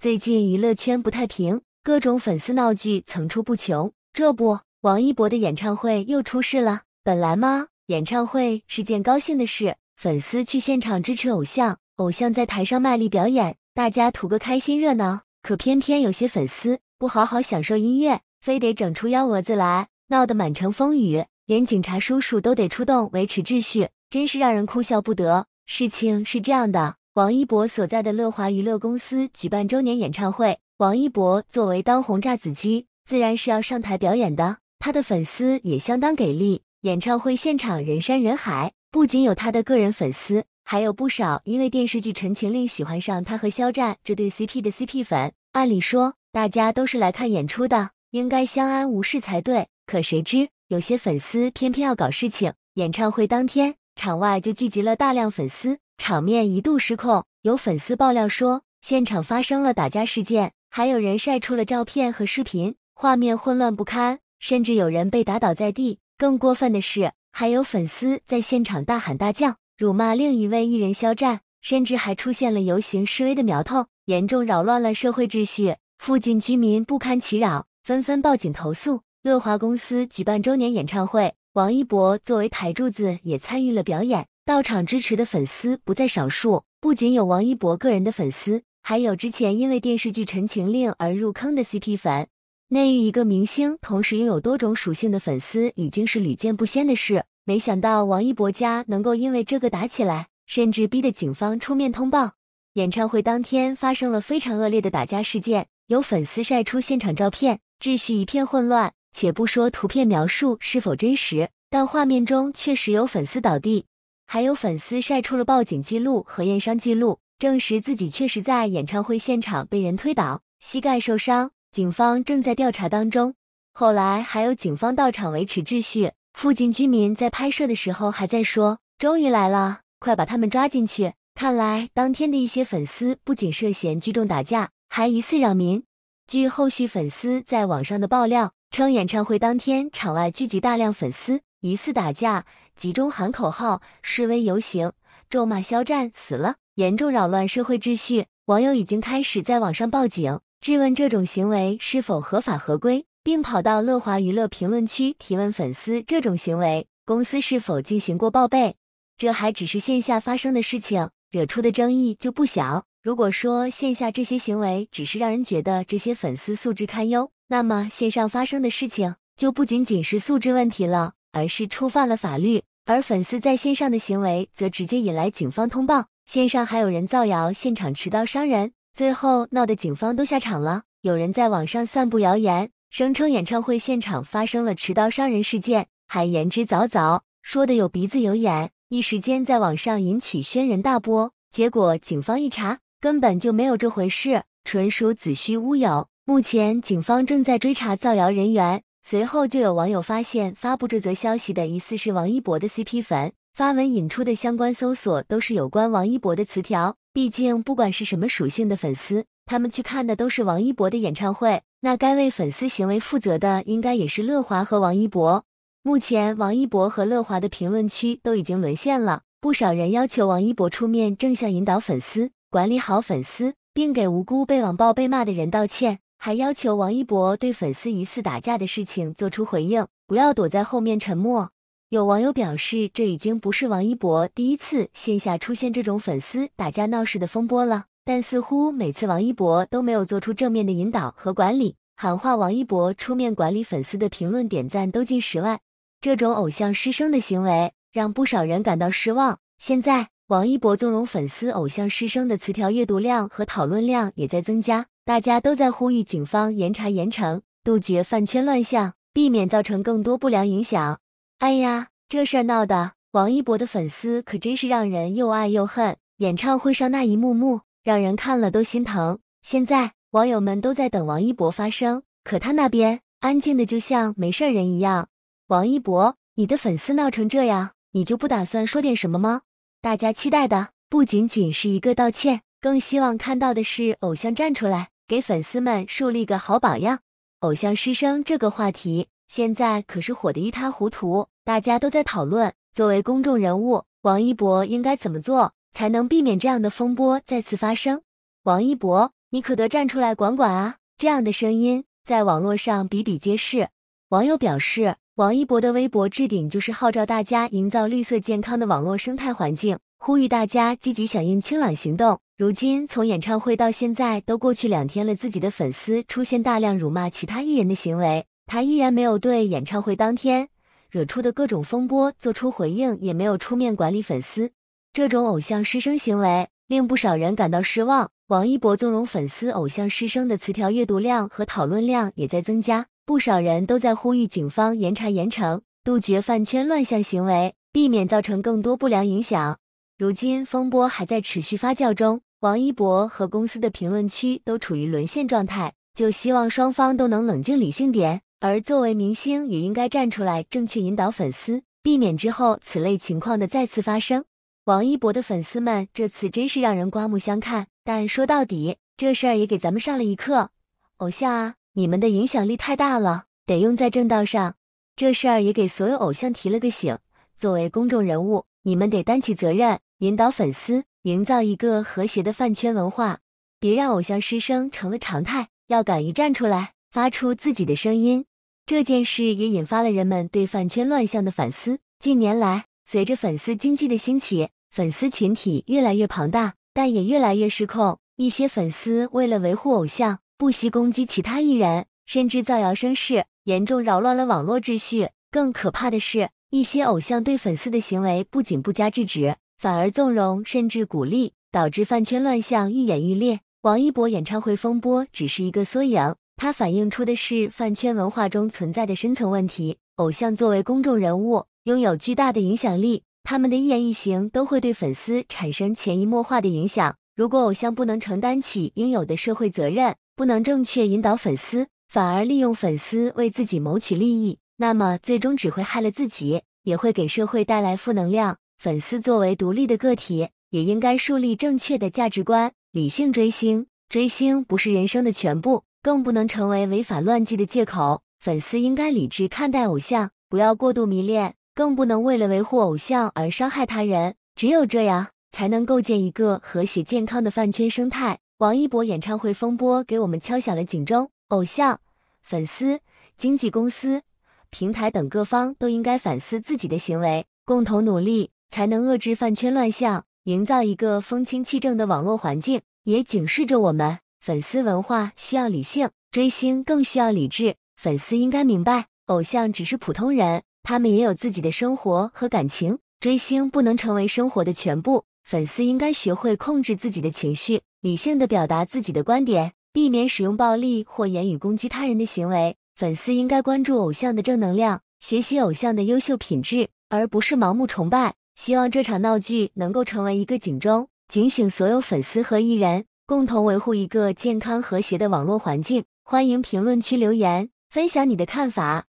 最近娱乐圈不太平，各种粉丝闹剧层出不穷。这不，王一博的演唱会又出事了。本来嘛，演唱会是件高兴的事，粉丝去现场支持偶像，偶像在台上卖力表演，大家图个开心热闹。可偏偏有些粉丝不好好享受音乐，非得整出幺蛾子来，闹得满城风雨，连警察叔叔都得出动维持秩序，真是让人哭笑不得。事情是这样的。王一博所在的乐华娱乐公司举办周年演唱会，王一博作为当红炸子鸡，自然是要上台表演的。他的粉丝也相当给力，演唱会现场人山人海，不仅有他的个人粉丝，还有不少因为电视剧《陈情令》喜欢上他和肖战这对 CP 的 CP 粉。按理说，大家都是来看演出的，应该相安无事才对。可谁知，有些粉丝偏偏要搞事情。演唱会当天，场外就聚集了大量粉丝。场面一度失控，有粉丝爆料说现场发生了打架事件，还有人晒出了照片和视频，画面混乱不堪，甚至有人被打倒在地。更过分的是，还有粉丝在现场大喊大叫，辱骂另一位艺人肖战，甚至还出现了游行示威的苗头，严重扰乱了社会秩序。附近居民不堪其扰，纷纷报警投诉。乐华公司举办周年演唱会，王一博作为台柱子也参与了表演。到场支持的粉丝不在少数，不仅有王一博个人的粉丝，还有之前因为电视剧《陈情令》而入坑的 CP 粉。内娱一个明星同时拥有多种属性的粉丝已经是屡见不鲜的事，没想到王一博家能够因为这个打起来，甚至逼得警方出面通报。演唱会当天发生了非常恶劣的打架事件，有粉丝晒出现场照片，秩序一片混乱。且不说图片描述是否真实，但画面中确实有粉丝倒地。还有粉丝晒出了报警记录和验伤记录，证实自己确实在演唱会现场被人推倒，膝盖受伤。警方正在调查当中。后来还有警方到场维持秩序，附近居民在拍摄的时候还在说：“终于来了，快把他们抓进去！”看来当天的一些粉丝不仅涉嫌聚众打架，还疑似扰民。据后续粉丝在网上的爆料称，演唱会当天场外聚集大量粉丝，疑似打架。集中喊口号、示威游行、咒骂肖战死了，严重扰乱社会秩序。网友已经开始在网上报警，质问这种行为是否合法合规，并跑到乐华娱乐评论区提问粉丝这种行为公司是否进行过报备。这还只是线下发生的事情，惹出的争议就不小。如果说线下这些行为只是让人觉得这些粉丝素质堪忧，那么线上发生的事情就不仅仅是素质问题了。而是触犯了法律，而粉丝在线上的行为则直接引来警方通报。线上还有人造谣，现场持刀伤人，最后闹得警方都下场了。有人在网上散布谣言，声称演唱会现场发生了持刀伤人事件，还言之凿凿，说的有鼻子有眼，一时间在网上引起轩然大波。结果警方一查，根本就没有这回事，纯属子虚乌有。目前警方正在追查造谣人员。随后就有网友发现，发布这则消息的疑似是王一博的 CP 粉，发文引出的相关搜索都是有关王一博的词条。毕竟，不管是什么属性的粉丝，他们去看的都是王一博的演唱会。那该为粉丝行为负责的，应该也是乐华和王一博。目前，王一博和乐华的评论区都已经沦陷了，不少人要求王一博出面正向引导粉丝，管理好粉丝，并给无辜被网暴、被骂的人道歉。还要求王一博对粉丝疑似打架的事情做出回应，不要躲在后面沉默。有网友表示，这已经不是王一博第一次线下出现这种粉丝打架闹事的风波了，但似乎每次王一博都没有做出正面的引导和管理。喊话王一博出面管理粉丝的评论点赞都近十万，这种偶像失声的行为让不少人感到失望。现在，王一博纵容粉丝偶像失声的词条阅读量和讨论量也在增加。大家都在呼吁警方严查严惩，杜绝饭圈乱象，避免造成更多不良影响。哎呀，这事儿闹的，王一博的粉丝可真是让人又爱又恨。演唱会上那一幕幕，让人看了都心疼。现在网友们都在等王一博发声，可他那边安静的就像没事人一样。王一博，你的粉丝闹成这样，你就不打算说点什么吗？大家期待的不仅仅是一个道歉，更希望看到的是偶像站出来。给粉丝们树立个好榜样，偶像师生这个话题现在可是火得一塌糊涂，大家都在讨论，作为公众人物，王一博应该怎么做才能避免这样的风波再次发生？王一博，你可得站出来管管啊！这样的声音在网络上比比皆是，网友表示，王一博的微博置顶就是号召大家营造绿色健康的网络生态环境。呼吁大家积极响应清朗行动。如今从演唱会到现在都过去两天了，自己的粉丝出现大量辱骂其他艺人的行为，他依然没有对演唱会当天惹出的各种风波做出回应，也没有出面管理粉丝。这种偶像师生行为令不少人感到失望。王一博纵容粉丝偶像师生的词条阅读量和讨论量也在增加，不少人都在呼吁警方严查严惩，杜绝饭圈乱象行为，避免造成更多不良影响。如今风波还在持续发酵中，王一博和公司的评论区都处于沦陷状态，就希望双方都能冷静理性点。而作为明星，也应该站出来，正确引导粉丝，避免之后此类情况的再次发生。王一博的粉丝们这次真是让人刮目相看，但说到底，这事儿也给咱们上了一课：偶像啊，你们的影响力太大了，得用在正道上。这事儿也给所有偶像提了个醒，作为公众人物，你们得担起责任。引导粉丝，营造一个和谐的饭圈文化，别让偶像失声成了常态。要敢于站出来，发出自己的声音。这件事也引发了人们对饭圈乱象的反思。近年来，随着粉丝经济的兴起，粉丝群体越来越庞大，但也越来越失控。一些粉丝为了维护偶像，不惜攻击其他艺人，甚至造谣生事，严重扰乱了网络秩序。更可怕的是，一些偶像对粉丝的行为不仅不加制止。反而纵容甚至鼓励，导致饭圈乱象愈演愈烈。王一博演唱会风波只是一个缩影，它反映出的是饭圈文化中存在的深层问题。偶像作为公众人物，拥有巨大的影响力，他们的一言一行都会对粉丝产生潜移默化的影响。如果偶像不能承担起应有的社会责任，不能正确引导粉丝，反而利用粉丝为自己谋取利益，那么最终只会害了自己，也会给社会带来负能量。粉丝作为独立的个体，也应该树立正确的价值观，理性追星。追星不是人生的全部，更不能成为违法乱纪的借口。粉丝应该理智看待偶像，不要过度迷恋，更不能为了维护偶像而伤害他人。只有这样，才能构建一个和谐健康的饭圈生态。王一博演唱会风波给我们敲响了警钟，偶像、粉丝、经纪公司、平台等各方都应该反思自己的行为，共同努力。才能遏制饭圈乱象，营造一个风清气正的网络环境，也警示着我们：粉丝文化需要理性，追星更需要理智。粉丝应该明白，偶像只是普通人，他们也有自己的生活和感情。追星不能成为生活的全部。粉丝应该学会控制自己的情绪，理性的表达自己的观点，避免使用暴力或言语攻击他人的行为。粉丝应该关注偶像的正能量，学习偶像的优秀品质，而不是盲目崇拜。希望这场闹剧能够成为一个警钟，警醒所有粉丝和艺人，共同维护一个健康和谐的网络环境。欢迎评论区留言，分享你的看法。